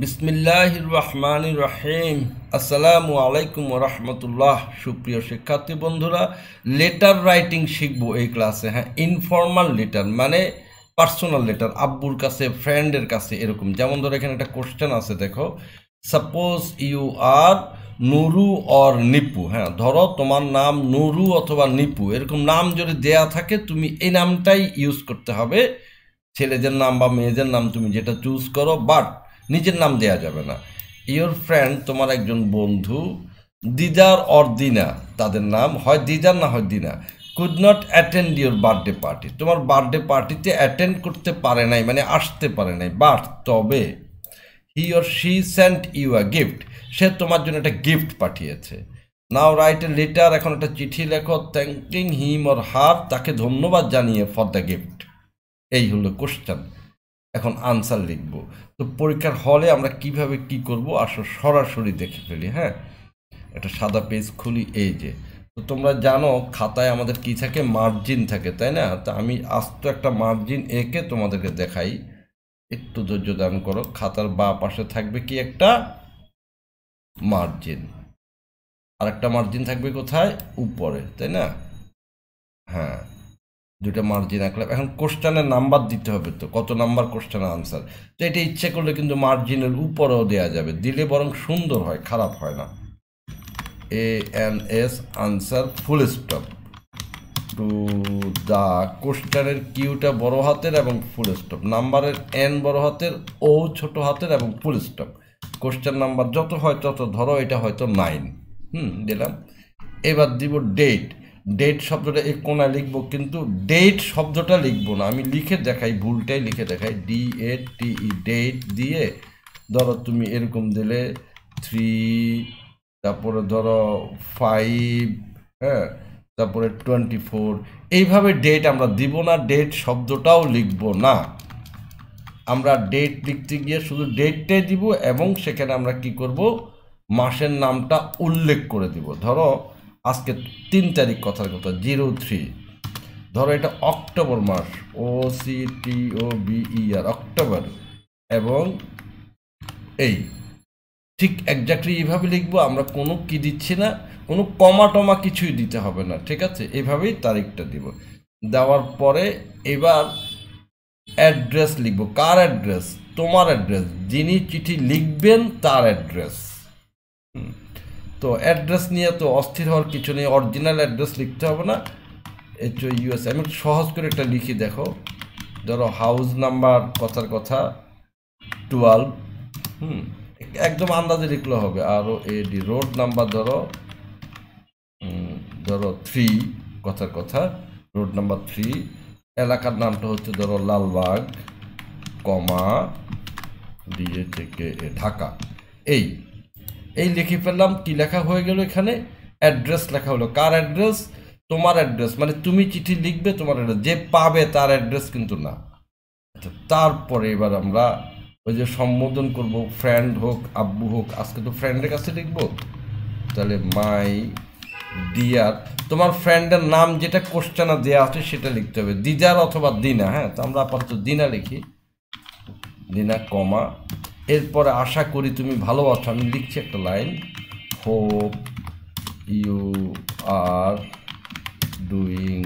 বিসমিল্লাহির রহমান রহিম আসসালামু আলাইকুম রহমতুল্লাহ সুপ্রিয় শিক্ষার্থী বন্ধুরা লেটার রাইটিং শিখব এই ক্লাসে হ্যাঁ ইনফর্মাল লেটার মানে পার্সোনাল লেটার আব্বুর কাছে ফ্রেন্ডের কাছে এরকম যেমন ধরো এখানে একটা কোশ্চেন আছে দেখো suppose you are Nuru or Nipu হ্যাঁ ধরো তোমার নাম নুরু অথবা নিপু এরকম নাম যদি দেয়া থাকে তুমি এই নামটাই ইউজ করতে হবে ছেলেদের নাম বা মেয়েদের নাম তুমি যেটা চুজ করো বাট নিজের নাম দেয়া যাবে না ইয়োর ফ্রেন্ড তোমার একজন বন্ধু দিদার অর দিনা তাদের নাম হয় দিদার না হয় Dina could not attend your birthday party তোমার বার্থডে পার্টিতে অ্যাটেন্ড করতে পারে নাই মানে আসতে পারে নাই বাট তবে he or she sent you a gift সে তোমার জন্য একটা গিফট পাঠিয়েছে নাও রাইট এ লেটার এখন একটা চিঠি লেখো থ্যাংকিং হিম অর হার তাকে ধন্যবাদ জানিয়ে ফর দ্য গিফট এই হলো কোশ্চেন এখন আনসার লিখব তো পরীক্ষার হলে আমরা কিভাবে কি করব আসো সরাসরি দেখে ফেলি হ্যাঁ একটা সাদা পেজ খুলি এই যে তো তোমরা জানো খাতায় আমাদের কি থাকে মার্জিন থাকে তাই না তো আমি আস্ত একটা মার্জিন এঁকে তোমাদেরকে দেখাই একটু ধৈর্য দান করো খাতার বা পাশে থাকবে কি একটা মার্জিন আর একটা মার্জিন থাকবে কোথায় উপরে তাই না হ্যাঁ দুটা মার্জিন আঁকলাম এখন কোশ্চেনের নাম্বার দিতে হবে তো কত নাম্বার কোশ্চেনের আনসার তো এটা ইচ্ছে করলে কিন্তু মার্জিনের উপরেও দেওয়া যাবে দিলে বরং সুন্দর হয় খারাপ হয় না A N S answer full stop to the কোশ্চেনের কিউটা বড় হাতের এবং ফুল স্টপ নাম্বারের এন বড় হাতের ও ছোট হাতের এবং ফুল স্টপ কোশ্চেন নাম্বার যত হয় তত ধরো এটা হয়তো নাইন হুম দিলাম এবার দিব ডেট ডেট শব্দটা এই কোনায় লিখবো কিন্তু ডেট শব্দটা লিখবো না আমি লিখে দেখাই ভুলটাই লিখে দেখাই D A T E date দিয়ে ধরো তুমি এরকম দিলে থ্রি তারপরে ধরো ফাইভ হ্যাঁ তারপরে টোয়েন্টি ফোর এইভাবে ডেট আমরা দিব না ডেট শব্দটাও লিখব না আমরা ডেট লিখতে গিয়ে শুধু ডেটটাই দিব এবং সেখানে আমরা কি করব মাসের নামটা উল্লেখ করে দিব ধরো আজকে তিন তারিখ কথার কথা জিরো থ্রি ধরো এটা অক্টোবর মাস O C T O R October এবং এই ঠিক একজাক্টলি এইভাবে লিখবো আমরা কোনো কি দিচ্ছি না কোনো কমা টমা কিছুই দিতে হবে না ঠিক আছে এভাবেই তারিখটা দিব দেওয়ার পরে এবার অ্যাড্রেস লিখবো কার অ্যাড্রেস তোমার অ্যাড্রেস যিনি চিঠি লিখবেন তার অ্যাড্রেস হুম তো অ্যাড্রেস নিয়ে তো অস্থির হওয়ার কিছু নেই অরিজিনাল অ্যাড্রেস লিখতে হবে না এইচ ও ইউএস আমি একটু সহজ করে একটা লিখি দেখো ধরো হাউস নাম্বার কথার কথা টুয়েলভ হুম একদম আন্দাজে লিখলে হবে আরও এডি রোড নাম্বার ধরো ধরো থ্রি কথার কথা রোড নাম্বার থ্রি এলাকার নামটা হচ্ছে ধরো লালবাগ কমা ডিএ থেকে ঢাকা এই এই লিখে ফেললাম কি লেখা হয়ে গেল এখানে অ্যাড্রেস লেখা হলো কার অ্যাড্রেস তোমার অ্যাড্রেস মানে তুমি চিঠি লিখবে তোমার অ্যাড্রেস যে পাবে তার অ্যাড্রেস কিন্তু না আচ্ছা তারপরে এবার আমরা ওই যে সম্বোধন করব ফ্রেন্ড হোক আব্বু হোক আজকে তো ফ্রেন্ডের কাছে লিখবো তাহলে মাই ডিয়ার তোমার ফ্রেন্ডের নাম যেটা কোশ্চেনে দেওয়া আছে সেটা লিখতে হবে দিদার অথবা দিনা হ্যাঁ তো আমরা আপাতত দিনা লিখি দিনা কমা এরপরে আশা করি তুমি ভালো আছো আমি লিখছি একটা line hope you are doing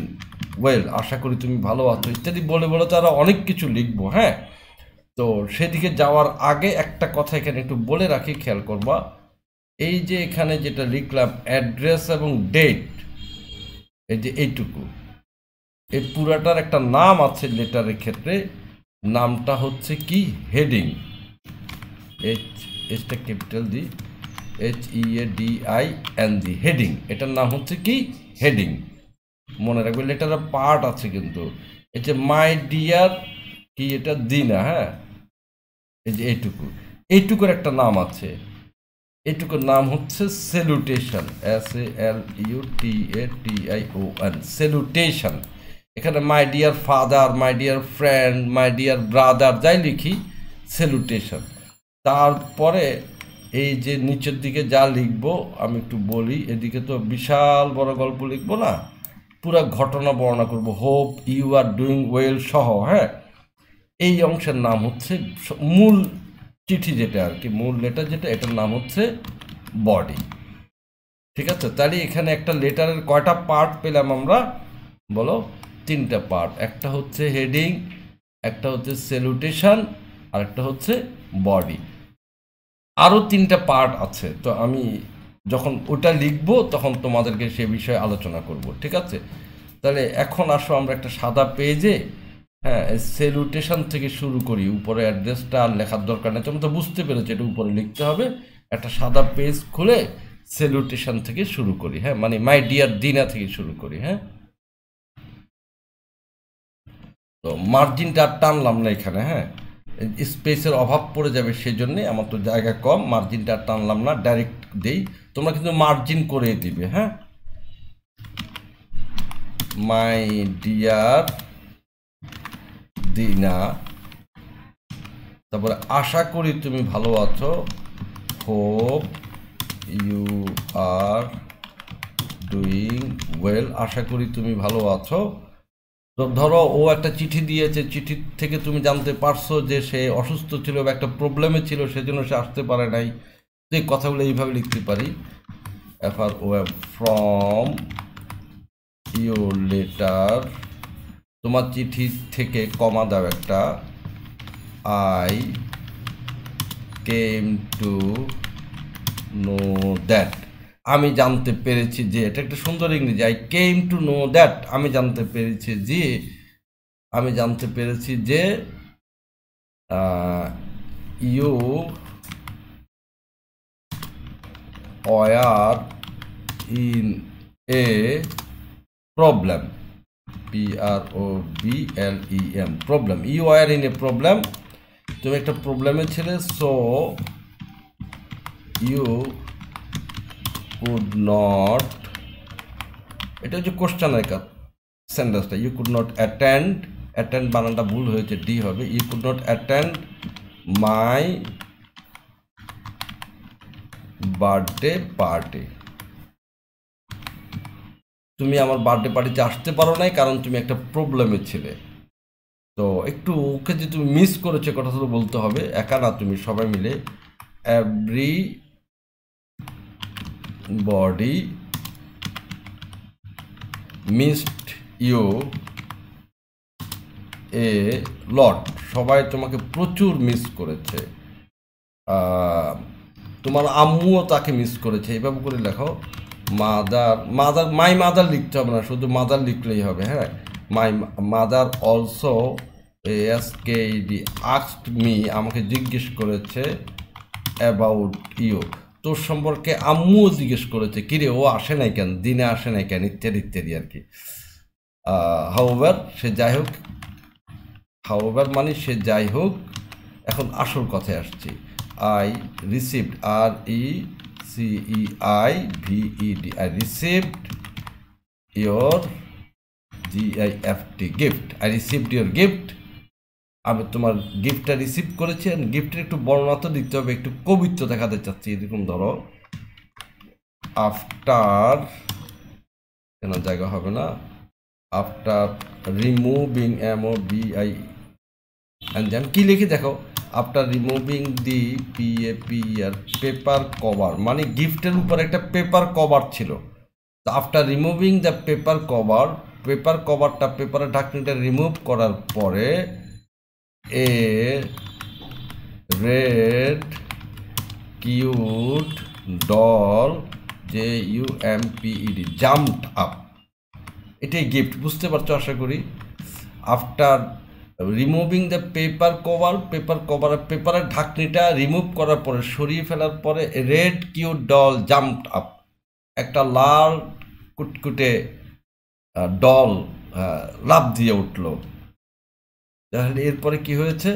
well আশা করি তুমি ভালো আছো ইত্যাদি বলে বলে তারা অনেক কিছু লিখবো হ্যাঁ তো সেদিকে যাওয়ার আগে একটা কথা এখানে একটু বলে রাখি খেয়াল করবা এই যে এখানে যেটা লিখলাম অ্যাড্রেস এবং ডেট এই যে এইটুকু এই পুরাটার একটা নাম আছে লেটারের ক্ষেত্রে নামটা হচ্ছে কি হেডিং এইচ এইচটা ক্যাপিটাল দি H E A D I N G heading এটার নাম হচ্ছে কি হেডিং মনে রাখবে লেটারে পার্ট আছে কিন্তু এই যে মাই ডিয়ার কি এটা দি না হ্যাঁ এই যে এইটুকু এইটুকুর একটা নাম আছে এইটুকুর নাম হচ্ছে salutation S A L U T A T I O N salutation এখানে my dear father my dear friend my dear brother যাই লিখি সেলুটেশন তারপরে এই যে নিচের দিকে যা লিখব আমি একটু বলি এদিকে তো বিশাল বড় গল্প লিখবো না পুরা ঘটনা বর্ণনা করব hope you are doing well সহ হ্যাঁ এই অংশের নাম হচ্ছে মূল চিঠি যেটা আর কি মূল লেটার যেটা এটার নাম হচ্ছে বডি ঠিক আছে তাহলে এখানে একটা লেটারের কয়টা পার্ট পেলাম আমরা বলো তিনটা পার্ট একটা হচ্ছে হেডিং একটা হচ্ছে সেলুটেশন আরেকটা হচ্ছে বডি আরও তিনটা পার্ট আছে তো আমি যখন ওটা লিখবো তখন তোমাদেরকে সে বিষয়ে আলোচনা করব ঠিক আছে তাহলে এখন আসো আমরা একটা সাদা পেজে হ্যাঁ সেলুটেশন থেকে শুরু করি উপরে অ্যাড্রেসটা আর লেখার দরকার নেই তোমরা তো বুঝতে পেরেছো এটা উপরে লিখতে হবে একটা সাদা পেজ খুলে সেলুটেশন থেকে শুরু করি হ্যাঁ মানে মাই ডিয়ার দিনা থেকে শুরু করি হ্যাঁ তো মার্জিনটা আর টানলাম না এখানে হ্যাঁ স্পেসের অভাব পড়ে যাবে সেজন্যে আমার তো জায়গা কম মার্জিনটা টানলাম না ডাইরেক্ট দেই তোমরা কিন্তু মার্জিন করে দিবে হ্যাঁ মাই ডিয়ার দিনা তারপরে আশা করি তুমি ভালো আছো hope you are doing well আশা করি তুমি ভালো আছো তো ধরো ও একটা চিঠি দিয়েছে চিঠি থেকে তুমি জানতে পারছো যে সে অসুস্থ ছিল বা একটা প্রবলেমে ছিল সেজন্য সে আসতে পারে নাই তো এই কথাগুলো এইভাবে লিখতে পারি F R R O M from you letter তোমার চিঠি থেকে কমা দাও একটা I came to know that আমি জানতে পেরেছি যে এটা একটা সুন্দর ইংরেজি I came to know that আমি জানতে পেরেছি যে আমি জানতে পেরেছি যে you were in a problem P R O B L E M problem you are in a problem তুমি একটা প্রবলেমে ছেলে সো ইউ could not এটা হচ্ছে কোশ্চেন মেকআপ সেন্টেন্সটা you could not attend attend বানানটা ভুল হয়েছে ডি হবে you could not attend my birthday party তুমি আমার বার্থডে পার্টিতে আসতে পারো নাই কারণ তুমি একটা প্রবলেমে ছিলে তো একটু ওকে যে তুমি মিস করেছো কথা বলতে হবে একা না তুমি সবাই মিলে every body missed you a lot সবাই তোমাকে প্রচুর মিস করেছে তোমার আম্মুও তাকে মিস করেছে এভাবে করে লেখো মাদার মাদার মাই মাদার লিখতে হবে না শুধু মাদার লিখলেই হবে হ্যাঁ my mother also S K D asked me আমাকে জিজ্ঞেস করেছে অ্যাবাউট ইউ তোর সম্পর্কে আম্মুও জিজ্ঞেস করেছে কিরে ও আসে নাই কেন দিনে আসে নাই কেন ইত্যাদি ইত্যাদি আর কি হাওবার সে যাই হোক হাওবার মানে সে যাই হোক এখন আসল কথায় আসছি I received R E C E I V E D I received your G I F T gift I received your gift আমি তোমার গিফটটা রিসিভ করেছি গিফটের একটু বর্ণনা তো দিতে হবে একটু কবিত্ব দেখাতে চাচ্ছি এরকম ধরো আফটার কেন জায়গা হবে না আফটার রিমুভিং এমও বিআই অ্যান্ড কী লিখে দেখো after removing the P A P R paper cover মানে গিফটের উপর একটা পেপার কভার ছিল after removing the paper cover paper কভারটা পেপারের ঢাকনিটা রিমুভ করার পরে a red cute doll j U M p e d jumped up এটাই গিফট বুঝতে পারছো আশা করি after removing the paper cover paper cover পেপারের ঢাকনিটা রিমুভ করার পরে সরিয়ে ফেলার পরে red cute doll jumped up একটা লাল কুটকুটে ডল লাভ দিয়ে উঠলো তাহলে এরপরে কি হয়েছে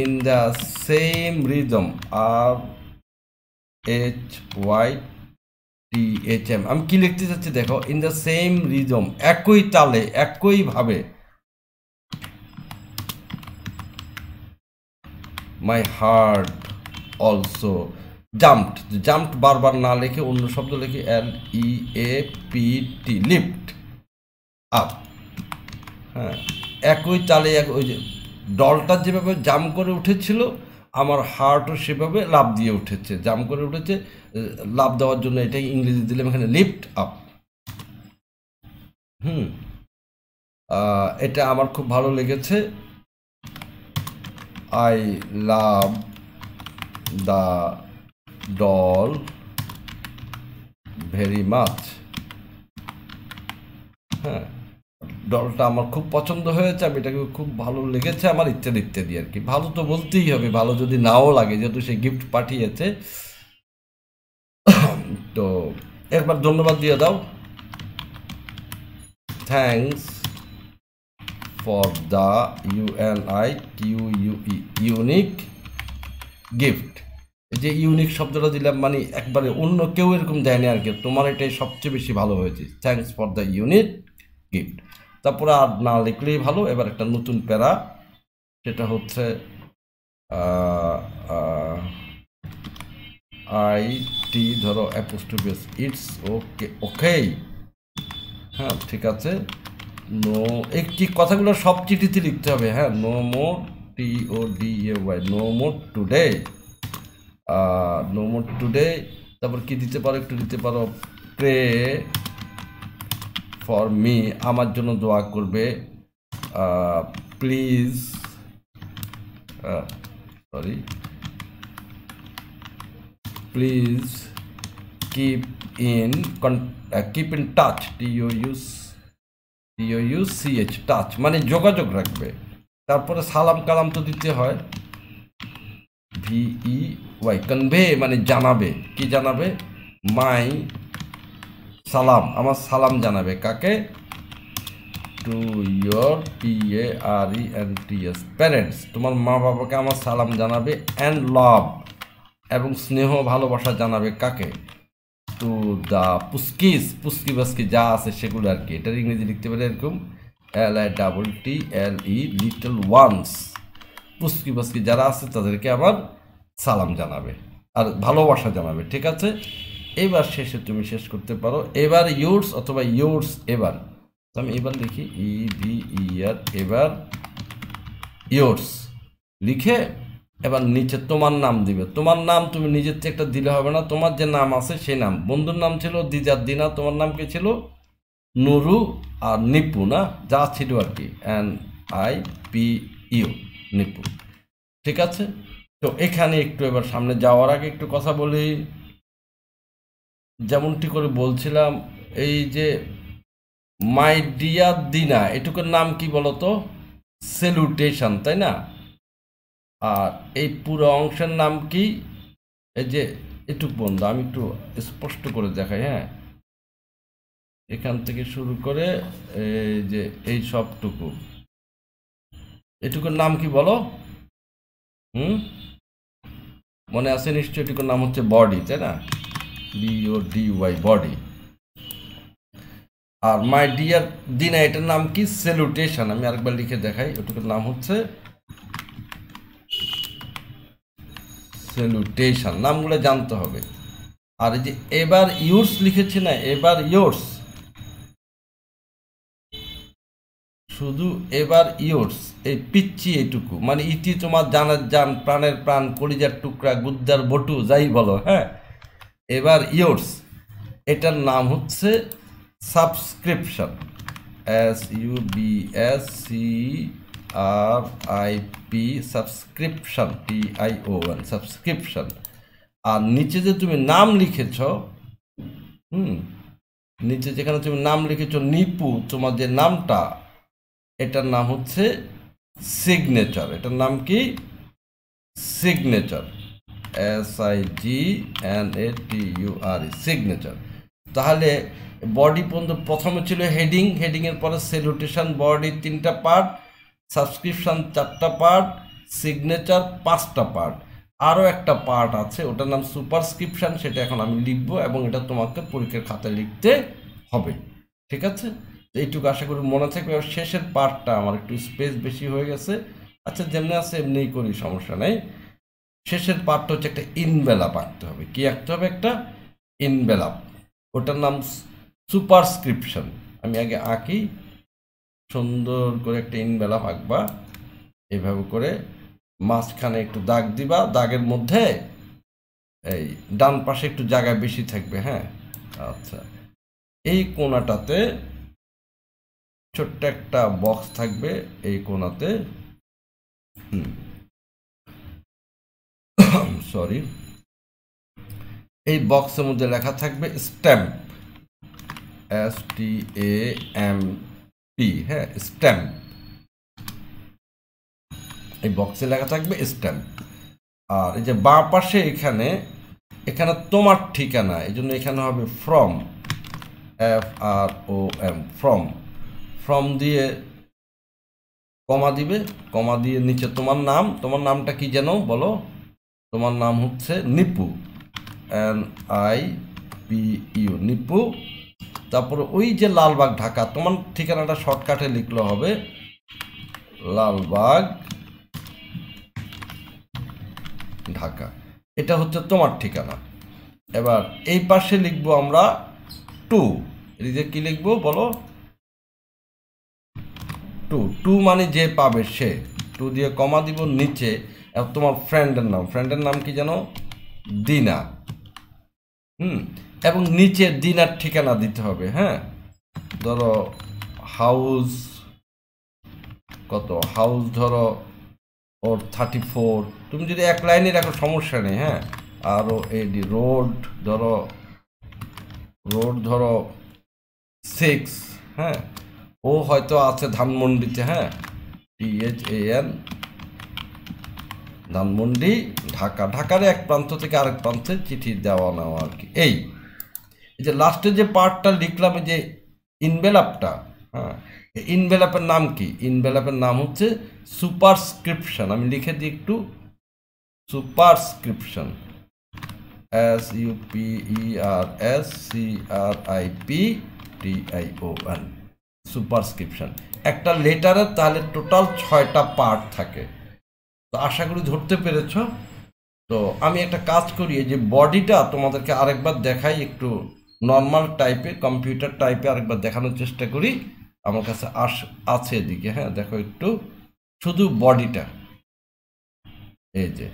in the same rhythm R H Y T H M আমি কি লিখতে চাচ্ছি দেখো ইন দ্য সেম রিদম একই তালে একইভাবে my heart also jumped jumped বারবার না লিখে অন্য শব্দ লিখে L E A P T lift up হ্যাঁ একই তালে এক ওই যে ডলটা যেভাবে জাম করে উঠেছিল আমার হার্টও সেভাবে লাভ দিয়ে উঠেছে জাম করে উঠেছে লাভ দেওয়ার জন্য এটাই ইংরেজি দিলাম এখানে লিফ্ট আপ হুম এটা আমার খুব ভালো লেগেছে I love the doll very much হ্যাঁ ডলটা আমার খুব পছন্দ হয়েছে আমি এটাকে খুব ভালো লেগেছে আমার ইত্যাদি ইত্যাদি আর কি ভালো তো বলতেই হবে ভালো যদি নাও লাগে যেহেতু সে গিফট পাঠিয়েছে তো একবার ধন্যবাদ দিয়ে দাও thanks for the I Q unique gift যে ইউনিক শব্দটা দিলাম মানে একবারে অন্য কেউ এরকম দেয়নি আর কি তোমার এটাই সবচেয়ে বেশি ভালো হয়েছে thanks for the unique gift তারপরে আর না লিখলেই ভালো এবার একটা নতুন প্যারা সেটা হচ্ছে আই টি ধরো বেস ইটস ওকে ওকে হ্যাঁ ঠিক আছে নো একটি কথাগুলো সব চিঠিতে লিখতে হবে হ্যাঁ no more T O D A Y no more today no more today তারপর কি দিতে পারো একটু দিতে পারো প্রে ফর মি আমার জন্য দোয়া করবে please sorry please keep in keep in touch T O U T O U C H touch মানে যোগাযোগ রাখবে তারপরে সালাম কালাম তো দিতে হয় ভিই ওয়াই কনভে মানে জানাবে কি জানাবে মাই সালাম আমার সালাম জানাবে কাকে to your P A R E N T S parents তোমার মা বাবাকে আমার সালাম জানাবে অ্যান্ড লাভ এবং স্নেহ ভালোবাসা জানাবে কাকে টু দ্য পুস্কিস পুস্কি বাস্কি যা আছে সেগুলো আর কি এটার ইংরেজি লিখতে পারে এরকম L I double T L E little ones পুস্কি বাস্কি যারা আছে তাদেরকে আমার সালাম জানাবে আর ভালোবাসা জানাবে ঠিক আছে এবার শেষে তুমি শেষ করতে পারো এবার ইউর্স অথবা ইউর্স এবার আমি এবার লিখি ই বি ইয়ার এবার ইউর্স লিখে এবার নিচে তোমার নাম দিবে তোমার নাম তুমি নিজের থেকে একটা দিলে হবে না তোমার যে নাম আছে সেই নাম বন্ধুর নাম ছিল দিজার দিনা তোমার নাম কি ছিল নুরু আর নিপু না যা ছিল আর কি N I P U Nipu ঠিক আছে তো এখানে একটু এবার সামনে যাওয়ার আগে একটু কথা বলি যেমনটি করে বলছিলাম এই যে মাই ডিয়ার দিনা এটুকুর নাম কি বলতো সেলুটেশন তাই না আর এই পুরো অংশের নাম কি এই যে এটুকু বন্ধ আমি একটু স্পষ্ট করে দেখাই হ্যাঁ এখান থেকে শুরু করে এই যে এই সবটুকু এটুকুর নাম কি বলো হুম মনে আছে নিশ্চয় এটুকুর নাম হচ্ছে বডি তাই না বি বডি e আর মাই ডিয়ার দিনা এটার নাম কি সেলুটেশন আমি আরেকবার লিখে দেখাই ওটুকুর নাম হচ্ছে সেলুটেশন নামগুলো জানতে হবে আর এই যে এবার ইউর্স লিখেছি না এবার ইয়োর্স শুধু এবার ইয়োর্স এই পিচ্ছি এইটুকু মানে ইতি তোমার জানার যান প্রাণের প্রাণ কলিজার টুকরা গুদ্দার বটু যাই বলো হ্যাঁ এবার ইয়োর্স এটার নাম হচ্ছে subscription S U B S C R I P subscription P I O N subscription আর নিচে যে তুমি নাম লিখেছ হুম নিচে যেখানে তুমি নাম লিখেছ নিপু তোমার যে নামটা এটার নাম হচ্ছে সিগনেচার এটার নাম কি signature S I G N A U R signature তাহলে বডি পর্যন্ত প্রথমে ছিল হেডিং হেডিংয়ের পরে সেলুটেশন বডি তিনটা পার্ট সাবস্ক্রিপশন চারটা পার্ট সিগনেচার পাঁচটা পার্ট আরও একটা পার্ট আছে ওটার নাম সুপারস্ক্রিপশান সেটা এখন আমি লিখব এবং এটা তোমাকে পরীক্ষার খাতায় লিখতে হবে ঠিক আছে এইটুকু আশা করি মনে থাকবে আর শেষের পার্টটা আমার একটু স্পেস বেশি হয়ে গেছে আচ্ছা যেমনি আছে এমনিই করি সমস্যা নেই শেষের পার্টটা হচ্ছে একটা ইনভেলাপ আঁকতে হবে কি আঁকতে হবে একটা ইনভেলাপ ওটার নাম সুপারস্ক্রিপশন আমি আগে আঁকি সুন্দর করে একটা ইনভেলাপ আঁকবা এভাবে করে মাঝখানে একটু দাগ দিবা দাগের মধ্যে এই ডান পাশে একটু জায়গা বেশি থাকবে হ্যাঁ আচ্ছা এই কোনাটাতে ছোট্ট একটা বক্স থাকবে এই কোনাতে হুম সরি এই বক্সের মধ্যে লেখা থাকবে stamp S T A M P হ্যাঁ স্ট্যাম্প এই বক্সে লেখা থাকবে স্ট্যাম্প আর এই যে বাঁ পাশে এখানে এখানে তোমার ঠিকানা এই জন্য এখানে হবে from F R O M from from দিয়ে কমা দিবে কমা দিয়ে নিচে তোমার নাম তোমার নামটা কি যেন বলো তোমার নাম হচ্ছে Nipu N I P U Nipu তারপর ওই যে লালবাগ ঢাকা তোমার ঠিকানাটা শর্টকাটে লিখলে হবে লালবাগ ঢাকা এটা হচ্ছে তোমার ঠিকানা এবার এই পাশে লিখবো আমরা টু এই যে কী লিখবো বলো টু টু মানে যে পাবে সে টু দিয়ে কমা দিব নিচে তোমার ফ্রেন্ডের নাম ফ্রেন্ডের নাম কি যেন দিনা হুম এবং নিচে দিনার ঠিকানা দিতে হবে হ্যাঁ ধরো হাউস কত হাউস ধরো ওর থার্টি ফোর তুমি যদি এক লাইনে রাখো সমস্যা নেই হ্যাঁ আরও এডি রোড ধরো রোড ধরো সিক্স হ্যাঁ ও হয়তো আছে ধানমন্ডিতে হ্যাঁ T H A N Dhanmondi Dhaka ঢাকার এক প্রান্ত থেকে আরেক প্রান্তে চিঠি দেওয়া নেওয়া আর কি এই যে লাস্টে যে পার্টটা লিখলাম যে ইনভেলাপটা হ্যাঁ ইনভেলাপের নাম কি ইনভেলাপের নাম হচ্ছে সুপারস্ক্রিপশন আমি লিখে দিই একটু superscription S E R S C R I P T I O N superscription একটা লেটারের তাহলে টোটাল ছয়টা পার্ট থাকে তো আশা করি ধরতে পেরেছ তো আমি একটা কাজ করি যে বডিটা তোমাদেরকে আরেকবার দেখাই একটু নর্মাল টাইপে কম্পিউটার টাইপে আরেকবার দেখানোর চেষ্টা করি আমার কাছে আস আছে এদিকে হ্যাঁ দেখো একটু শুধু বডিটা এই যে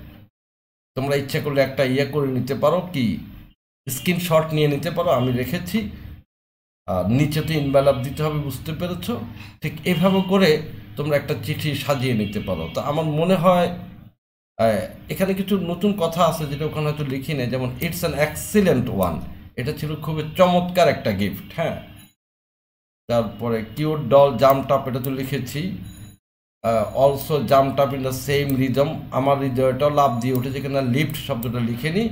তোমরা ইচ্ছা করলে একটা ইয়ে করে নিতে পারো কি স্ক্রিনশট নিয়ে নিতে পারো আমি রেখেছি আর নিচে তো দিতে হবে বুঝতে পেরেছ ঠিক এভাবে করে তোমরা একটা চিঠি সাজিয়ে নিতে পারো তো আমার মনে হয় এখানে কিছু নতুন কথা আছে যেটা ওখানে হয়তো লিখি নেই যেমন ইটস অ্যান এক্সিলেন্ট ওয়ান এটা ছিল খুবই চমৎকার একটা গিফট হ্যাঁ তারপরে কিউর ডল জামটাপ এটা তো লিখেছি অলসো জামটাপ ইন দ্য সেম রিজম আমার হৃদয়টাও লাভ দিয়ে উঠেছে কিনা লিফট শব্দটা লিখে নিই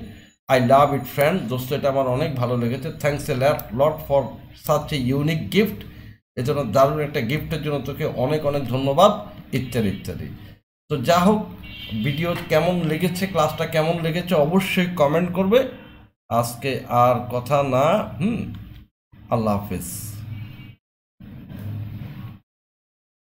আই লাভ ইট ফ্রেন্ড দোস্ত এটা আমার অনেক ভালো লেগেছে thanks a lot for such a unique gift এজন্য দারুণ একটা গিফটের জন্য তোকে অনেক অনেক ধন্যবাদ ইত্যাদি ইত্যাদি তো যা হোক ভিডিও কেমন লেগেছে ক্লাসটা কেমন লেগেছে অবশ্যই কমেন্ট করবে আজকে আর কথা না হুম আল্লাহ হাফিজ